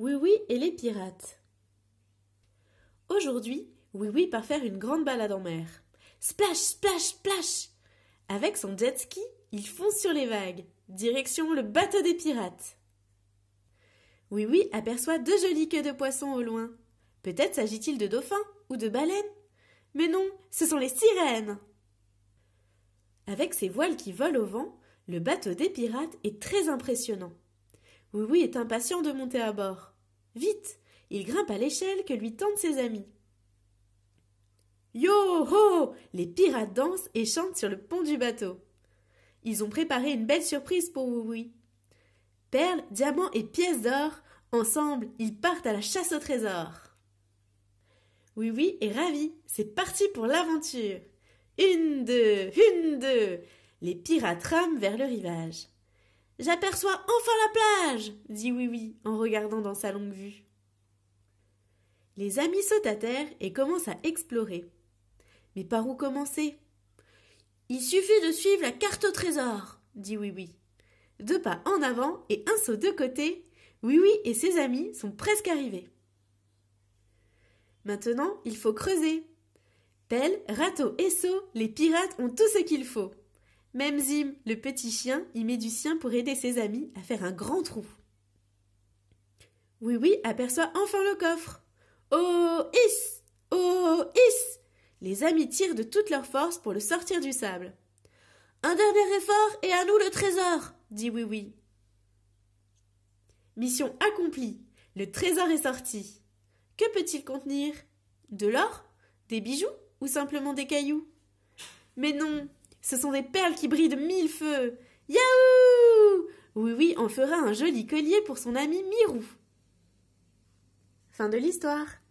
Oui Oui et les pirates. Aujourd'hui, Oui Oui part faire une grande balade en mer. Splash, splash, splash Avec son jet ski, il fonce sur les vagues, direction le bateau des pirates. Oui Oui aperçoit deux jolies queues de poissons au loin. Peut-être s'agit-il de dauphins ou de baleines Mais non, ce sont les sirènes Avec ses voiles qui volent au vent, le bateau des pirates est très impressionnant. Oui est impatient de monter à bord. Vite, il grimpe à l'échelle que lui tendent ses amis. Yo ho Les pirates dansent et chantent sur le pont du bateau. Ils ont préparé une belle surprise pour oui. Perles, diamants et pièces d'or, ensemble, ils partent à la chasse au trésor. Oui oui est ravi, c'est parti pour l'aventure. Une, deux, une, deux. Les pirates rament vers le rivage. J'aperçois enfin la plage dit Oui Oui en regardant dans sa longue vue. Les amis sautent à terre et commencent à explorer. Mais par où commencer Il suffit de suivre la carte au trésor dit Oui Oui. Deux pas en avant et un saut de côté, Oui Oui et ses amis sont presque arrivés. Maintenant, il faut creuser. Pelle, Râteau et seau, les pirates ont tout ce qu'il faut. Même Zim, le petit chien, y met du sien pour aider ses amis à faire un grand trou. Oui, oui, aperçoit enfin le coffre. Oh, is Oh, is Les amis tirent de toutes leurs forces pour le sortir du sable. Un dernier effort et à nous le trésor dit Oui, oui. Mission accomplie. Le trésor est sorti. Que peut-il contenir De l'or Des bijoux Ou simplement des cailloux Mais non, ce sont des perles qui brillent de mille feux. Yaou Oui, oui, on fera un joli collier pour son ami Mirou. Fin de l'histoire.